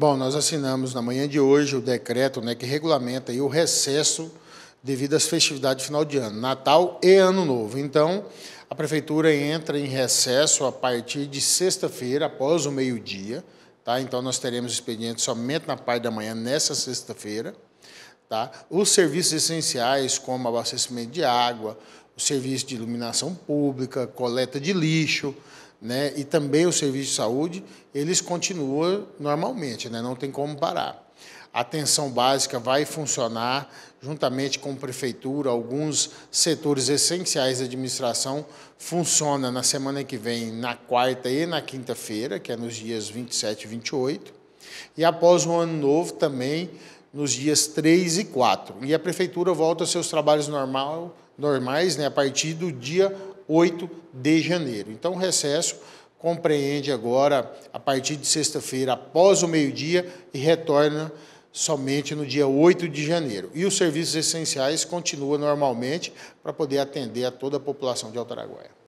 Bom, nós assinamos na manhã de hoje o decreto né, que regulamenta o recesso devido às festividades de final de ano, Natal e Ano Novo. Então, a Prefeitura entra em recesso a partir de sexta-feira, após o meio-dia. Tá? Então, nós teremos expediente somente na parte da manhã, nessa sexta-feira. Tá? Os serviços essenciais, como abastecimento de água, o serviço de iluminação pública, coleta de lixo, né, e também o serviço de saúde, eles continuam normalmente, né, não tem como parar. A atenção básica vai funcionar juntamente com a prefeitura, alguns setores essenciais da administração funciona na semana que vem, na quarta e na quinta-feira, que é nos dias 27 e 28. E após o ano novo também nos dias 3 e 4. E a prefeitura volta aos seus trabalhos normal, normais né, a partir do dia 8 de janeiro. Então, o recesso compreende agora a partir de sexta-feira, após o meio-dia, e retorna somente no dia 8 de janeiro. E os serviços essenciais continuam normalmente para poder atender a toda a população de Altaraguaia.